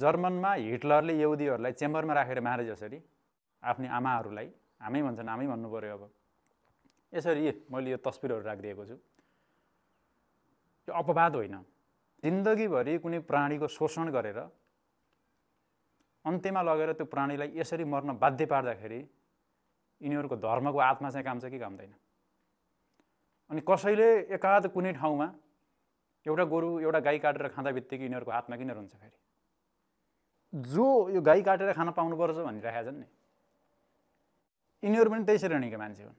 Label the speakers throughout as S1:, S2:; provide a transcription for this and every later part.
S1: जर्मनमा हिटलरले यहुदीहरूलाई चेम्बरमा राखेर मारे जसरी आफ्नो आमाहरूलाई आमै भन्छन् आमै भन्नु पऱ्यो अब यसरी मैले यो तस्बिरहरू राखिदिएको छु यो अपवाद होइन जिन्दगीभरि कुनै प्राणीको शोषण गरेर अन्त्यमा लगेर त्यो प्राणीलाई यसरी मर्न बाध्य पार्दाखेरि यिनीहरूको धर्मको आत्मा चाहिँ काम छ कि कामदैन अनि कसैले एकाध कुनै ठाउँमा एउटा गोरु एउटा गाई काटेर खाँदा बित्तिकै यिनीहरूको आत्मा किन रहन्छ फेरि जो यो गाई काटेर खान पाउनुपर्छ भनिरहेका छन् नि यिनीहरू पनि त्यही श्रेणीका मान्छे हुन्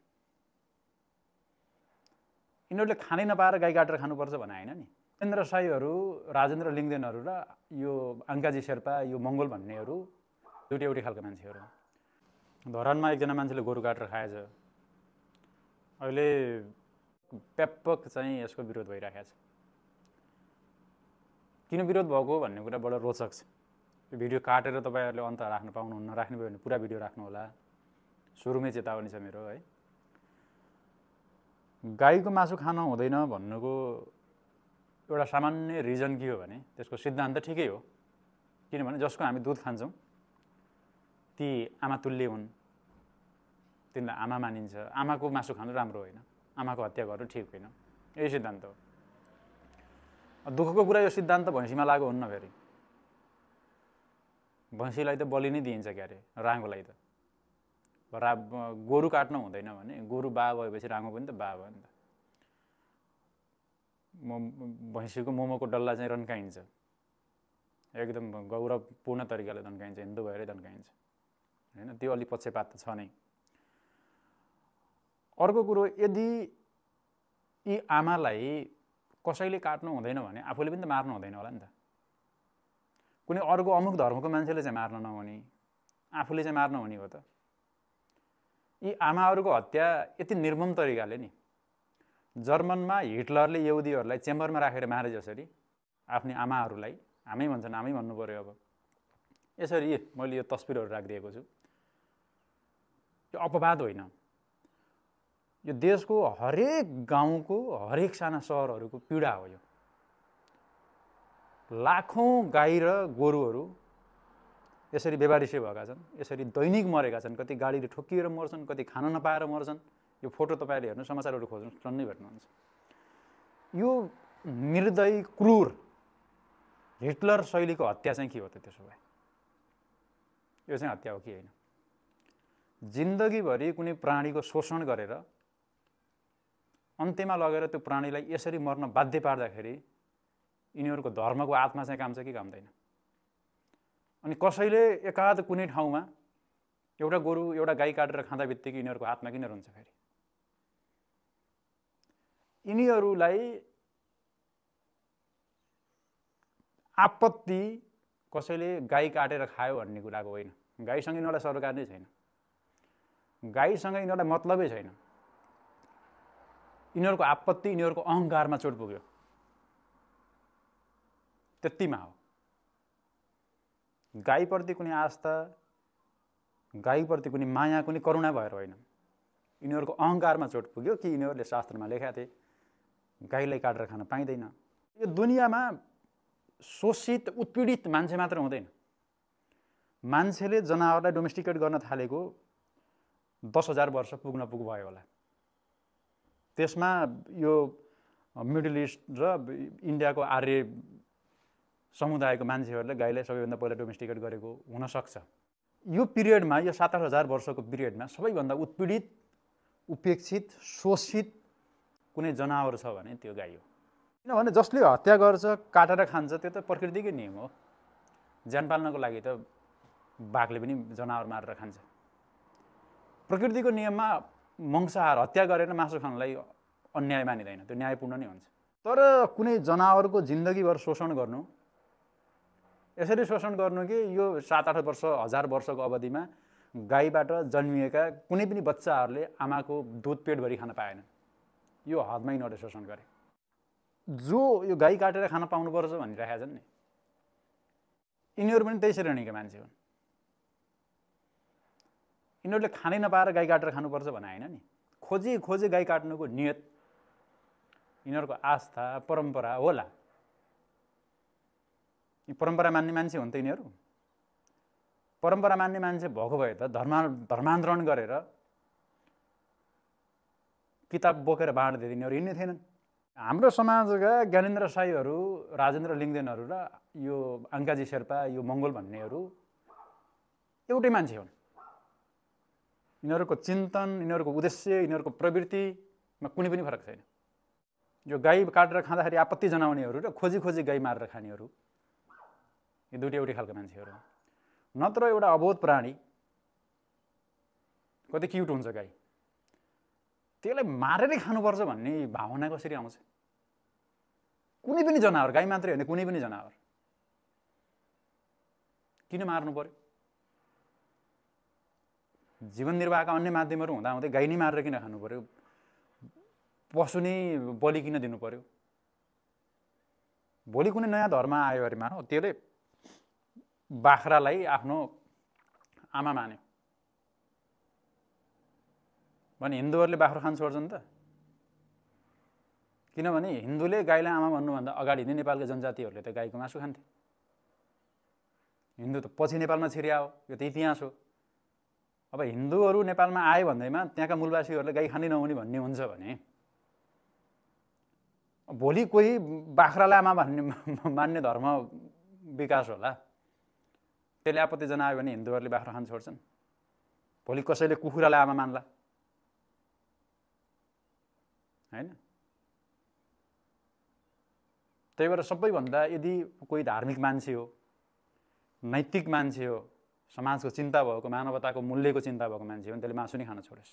S1: यिनीहरूले खानै नपाएर गाई काटेर खानुपर्छ भने होइन नि इन्द्र साईहरू राजेन्द्र लिङ्गदेनहरू र यो अङ्काजी शेर्पा यो मङ्गोल भन्नेहरू दुइटै एउटै खालको मान्छेहरू धरानमा एकजना मान्छेले गोरु काटेर खाएछ अहिले व्यापक चाहिँ यसको विरोध भइरहेको छ किन विरोध भएको भन्ने कुरा बडो रोचक छ भिडियो काटेर तपाईँहरूले अन्त राख्न पाउनुहुन्न राख्नुभयो भने पुरा भिडियो राख्नु होला सुरुमै चेतावनी छ मेरो है गाईको मासु खान हुँदैन भन्नुको एउटा सामान्य रिजन के हो भने त्यसको सिद्धान्त ठिकै हो किनभने जसको हामी दुध खान्छौँ ती आमा तुल्य हुन् तिनलाई आमा मानिन्छ आमाको मासु खानु राम्रो होइन आमाको हत्या गर्नु ठिक होइन यही सिद्धान्त हो दुःखको कुरा यो सिद्धान्त भैँसीमा लागु हुन्न फेरि भैँसीलाई त बलि नै दिइन्छ क्यारे राँगोलाई त रा गोरु काट्नु हुँदैन भने गोरु बा भएपछि राँगो पनि त बा भयो नि त म भैँसीको मोमोको डल्ला चाहिँ रन्काइन्छ एकदम गौरवपूर्ण तरिकाले तन्काइन्छ हिन्दू भएरै तन्काइन्छ होइन त्यो अलिक पक्षपात त छ नै अर्को कुरो यदि यी आमालाई कसैले काट्नु हुँदैन भने आफूले पनि त मार्नु हुँदैन होला नि त कुनै अर्को अमुक धर्मको मान्छेले चाहिँ मार्न नहुने आफूले चाहिँ मार्न हुने हो त यी आमाहरूको हत्या यति निर्मम तरिकाले नि जर्मनमा हिटलरले यहुदीहरूलाई चेम्बरमा राखेर मारे जसरी आफ्नै आमाहरूलाई आमै भन्छन् आमै भन्नु पऱ्यो अब यसरी मैले यो तस्विरहरू राखिदिएको छु यो अपवाद होइन यो देशको हरेक गाउँको हरेक साना सहरहरूको पीडा हो यो लाखौँ गाई र गोरुहरू यसरी व्यवहारिसे भएका छन् यसरी दैनिक मरेका छन् कति गाडीले ठोकिएर मर्छन् कति खान नपाएर मर्छन् यो फोटो तपाईँहरूले हेर्नु समाचारहरू खोज्नु टन्नै भेट्नुहुन्छ यो निर्दय क्रूर हिटलर शैलीको हत्या चाहिँ के हो त त्यसो भए यो चाहिँ हत्या हो कि होइन जिन्दगीभरि कुनै प्राणीको शोषण गरेर अन्त्यमा लगेर त्यो प्राणीलाई यसरी मर्न बाध्य पार्दाखेरि यिनीहरूको धर्मको आत्मा चाहिँ काम छ कि कामदैन अनि कसैले एकाध कुनै ठाउँमा एउटा गोरु एउटा गाई काटेर खाँदा बित्तिकै यिनीहरूको आत्मा किन रुन्छ फेरि यिनीहरूलाई आपत्ति कसैले गाई काटेर खायो भन्ने कुराको होइन गाईसँग यिनीहरूलाई सरोकार नै छैन गाईसँग यिनीहरूलाई मतलबै छैन यिनीहरूको आपत्ति यिनीहरूको अहङ्कारमा चोट पुग्यो त्यतिमा हो गाईप्रति कुनै आस्था गाईप्रति कुनै माया कुनै करुणा भएर होइन यिनीहरूको अहङ्कारमा चोट पुग्यो कि यिनीहरूले शास्त्रमा लेखा थिए गाईलाई काटेर खान पाइँदैन यो दुनियाँमा शोषित उत्पीडित मान्छे मात्र हुँदैन मान्छेले जनावरलाई डोमेस्टिकेट गर्न थालेको दस हजार वर्ष पुग्न पुग भयो होला त्यसमा यो मिडल इस्ट र इन्डियाको आर्य समुदायको मान्छेहरूले गाईलाई सबैभन्दा पहिला डोमेस्टिकेट गरेको हुनसक्छ यो पिरियडमा यो सात आठ हजार वर्षको पिरियडमा सबैभन्दा उत्पीडित उपेक्षित शोषित कुनै जनावर छ भने त्यो गाई हो किनभने जसले हत्या गर्छ काटेर खान्छ त्यो त प्रकृतिकै नियम हो ज्यान पाल्नको लागि त बाघले पनि जनावर मारेर खान्छ प्रकृतिको नियममा मंसाहार हत्या गरेर मासु खानलाई अन्याय मानिँदैन त्यो न्यायपूर्ण नै हुन्छ तर कुनै जनावरको जिन्दगीभर शोषण गर्नु यसरी शोषण गर्नु कि यो सात आठ वर्ष हजार वर्षको अवधिमा गाईबाट जन्मिएका कुनै पनि बच्चाहरूले आमाको दुध पेटभरि खान पाएनन् यो हदमा यिनीहरूले शोषण गरे जो यो गाई काटेर खान पाउनुपर्छ भनिरहेका छन् नि यिनीहरू पनि त्यही श्रेणीका मान्छे हुन् यिनीहरूले खानै नपाएर गाई काटेर खानुपर्छ भने होइन नि खोजी खोजी गाई काट्नुको नियत यिनीहरूको आस्था परम्परा होला यी परम्परा मान्ने मान्छे हुन् त यिनीहरू परम्परा मान्ने मान्छे भएको भए त धर्मा धर्मान्तरण गरेर किताब बोकेर बाँड्दै यिनीहरू हिँड्ने थिएनन् हाम्रो समाजका ज्ञानेन्द्र साईहरू राजेन्द्र लिङ्गदेनहरू र यो आङ्काजी शेर्पा यो मङ्गोल भन्नेहरू एउटै मान्छे हुन् यिनीहरूको चिन्तन यिनीहरूको उद्देश्य यिनीहरूको प्रवृत्तिमा कुनै पनि फरक छैन यो गाई काटेर खाँदाखेरि आपत्ति जनाउनेहरू र खोजी खोजी गाई मारेर खानेहरू यो दुइटै एउटै खालको मान्छेहरू नत्र एउटा अबोध प्राणी कति क्युट हुन्छ गाई त्यसलाई मारेरै खानुपर्छ भन्ने भावना कसरी आउँछ कुनै पनि जनावर गाई मात्रै होइन कुनै पनि जनावर किन मार्नु पऱ्यो जीवन निर्वाहका अन्य माध्यमहरू हुँदा हुँदै गाई नै मारेर किन खानु पऱ्यो पशु नै बलि किन दिनु पऱ्यो भोलि कुनै नयाँ धर्म आयो अरे मानौ त्यसले बाख्रालाई आफ्नो आमा मान्यो भने हिन्दूहरूले बाख्रा खान छोड्छन् त किनभने हिन्दूले गाईलाई आमा भन्नुभन्दा अगाडि नै नेपालको जनजातिहरूले त गाईको मासु खान्थे हिन्दू त पछि नेपालमा छिरिया हो यो त इतिहास हो अब हिन्दूहरू नेपालमा आयो भन्दैमा त्यहाँका मूलवासीहरूले गाई खानै नहुने भन्ने हुन्छ भने भोलि कोही बाख्रालाई आमा भन्ने मान्ने धर्म विकास होला त्यसले आपत्ति जनायो भने हिन्दूहरूले बाख्रा खान छोड्छन् भोलि कसैले कुखुरालाई आमा मान्ला होइन त्यही भएर सबैभन्दा यदि कोही धार्मिक मान्छे हो नैतिक मान्छे हो समाजको चिन्ता भएको मानवताको मूल्यको चिन्ता भएको मान्छे हो भने त्यसले मासु नै खान छोडोस्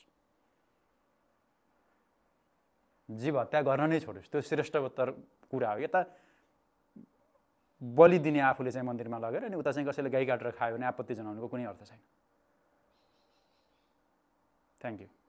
S1: जीव हत्या गर्न नै छोडोस् त्यो श्रेष्ठतर कुरा हो यता बलि दिने आफूले चाहिँ मन्दिरमा लगेर अनि उता चाहिँ कसैले गाई काटेर खायो भने आपत्ति जनाउनुको कुनै अर्थ छैन थ्याङ्क यू